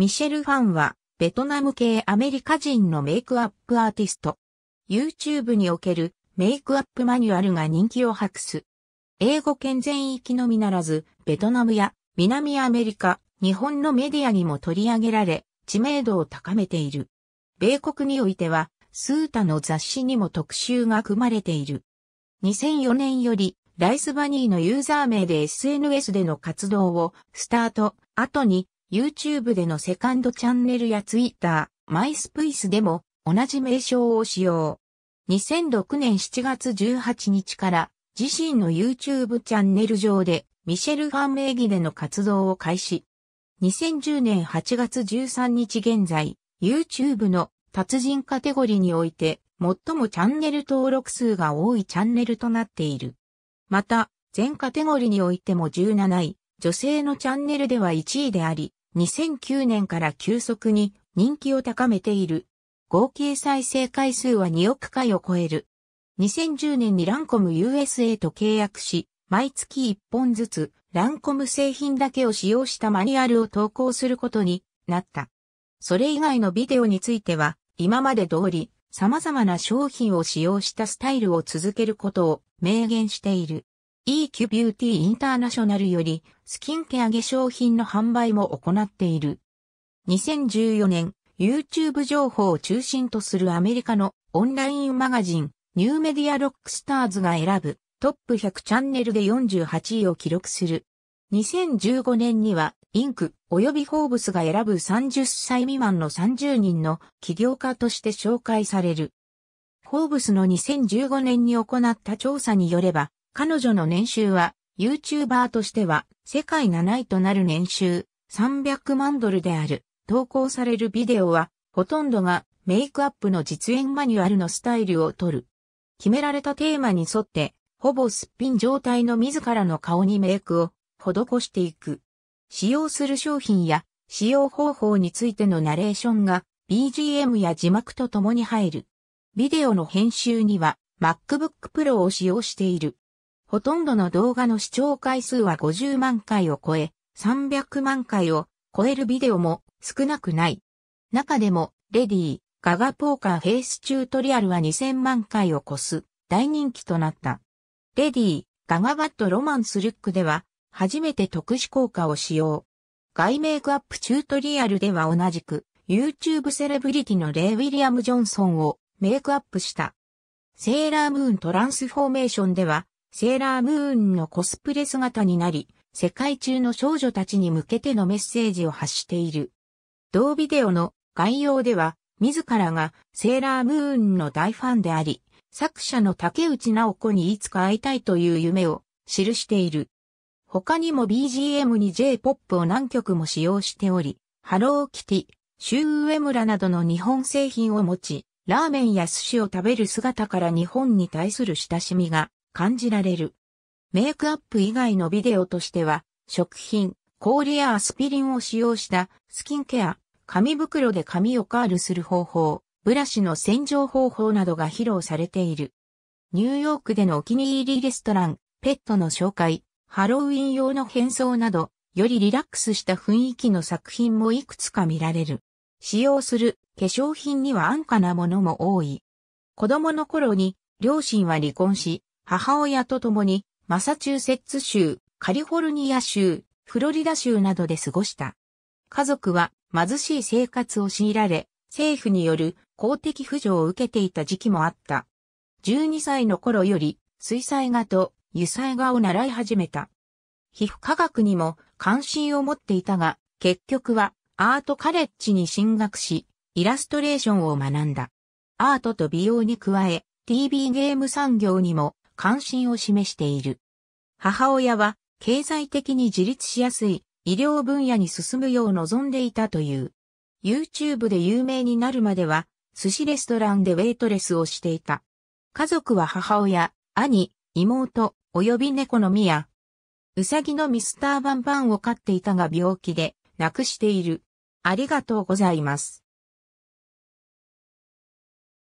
ミシェル・ファンは、ベトナム系アメリカ人のメイクアップアーティスト。YouTube におけるメイクアップマニュアルが人気を博す。英語圏全域のみならず、ベトナムや南アメリカ、日本のメディアにも取り上げられ、知名度を高めている。米国においては、スータの雑誌にも特集が組まれている。2004年より、ライスバニーのユーザー名で SNS での活動をスタート、後に YouTube でのセカンドチャンネルや Twitter、MySpace でも同じ名称を使用。2006年7月18日から自身の YouTube チャンネル上でミシェル・ファン名義での活動を開始。2010年8月13日現在、YouTube の達人カテゴリーにおいて最もチャンネル登録数が多いチャンネルとなっている。また、全カテゴリーにおいても17位、女性のチャンネルでは1位であり、2009年から急速に人気を高めている。合計再生回数は2億回を超える。2010年にランコム USA と契約し、毎月1本ずつランコム製品だけを使用したマニュアルを投稿することになった。それ以外のビデオについては、今まで通り様々な商品を使用したスタイルを続けることを明言している。EQ Beauty i n t e インターナショナルよりスキンケア化粧品の販売も行っている。2014年、YouTube 情報を中心とするアメリカのオンラインマガジン、ニューメディアロックスターズが選ぶトップ100チャンネルで48位を記録する。2015年には、インク及びフォーブスが選ぶ30歳未満の30人の起業家として紹介される。フォーブスの2015年に行った調査によれば、彼女の年収は、YouTuber としては、世界7位となる年収、300万ドルである。投稿されるビデオは、ほとんどがメイクアップの実演マニュアルのスタイルを取る。決められたテーマに沿って、ほぼすっぴん状態の自らの顔にメイクを施していく。使用する商品や使用方法についてのナレーションが BGM や字幕と共に入る。ビデオの編集には MacBook Pro を使用している。ほとんどの動画の視聴回数は50万回を超え、300万回を超えるビデオも少なくない。中でも、レディー、ガガポーカーフェイスチュートリアルは2000万回を超す大人気となった。レディー、ガガバットロマンスルックでは、初めて特殊効果を使用。外メイクアップチュートリアルでは同じく、YouTube セレブリティのレイ・ウィリアム・ジョンソンをメイクアップした。セーラームーントランスフォーメーションでは、セーラームーンのコスプレ姿になり、世界中の少女たちに向けてのメッセージを発している。同ビデオの概要では、自らがセーラームーンの大ファンであり、作者の竹内直子にいつか会いたいという夢を記している。他にも BGM に J-POP を何曲も使用しており、ハローキティ、シュウウエムラなどの日本製品を持ち、ラーメンや寿司を食べる姿から日本に対する親しみが感じられる。メイクアップ以外のビデオとしては、食品、氷やアスピリンを使用したスキンケア、紙袋で髪をカールする方法、ブラシの洗浄方法などが披露されている。ニューヨークでのお気に入りレストラン、ペットの紹介、ハロウィン用の変装など、よりリラックスした雰囲気の作品もいくつか見られる。使用する化粧品には安価なものも多い。子供の頃に両親は離婚し、母親と共に、マサチューセッツ州、カリフォルニア州、フロリダ州などで過ごした。家族は貧しい生活を強いられ、政府による公的扶助を受けていた時期もあった。12歳の頃より水彩画と油彩画を習い始めた。皮膚科学にも関心を持っていたが、結局はアートカレッジに進学し、イラストレーションを学んだ。アートと美容に加え、TV ゲーム産業にも関心を示している。母親は経済的に自立しやすい医療分野に進むよう望んでいたという。YouTube で有名になるまでは寿司レストランでウェイトレスをしていた。家族は母親、兄、妹、及び猫のミア。うさぎのミスターバンバンを飼っていたが病気で亡くしている。ありがとうございます。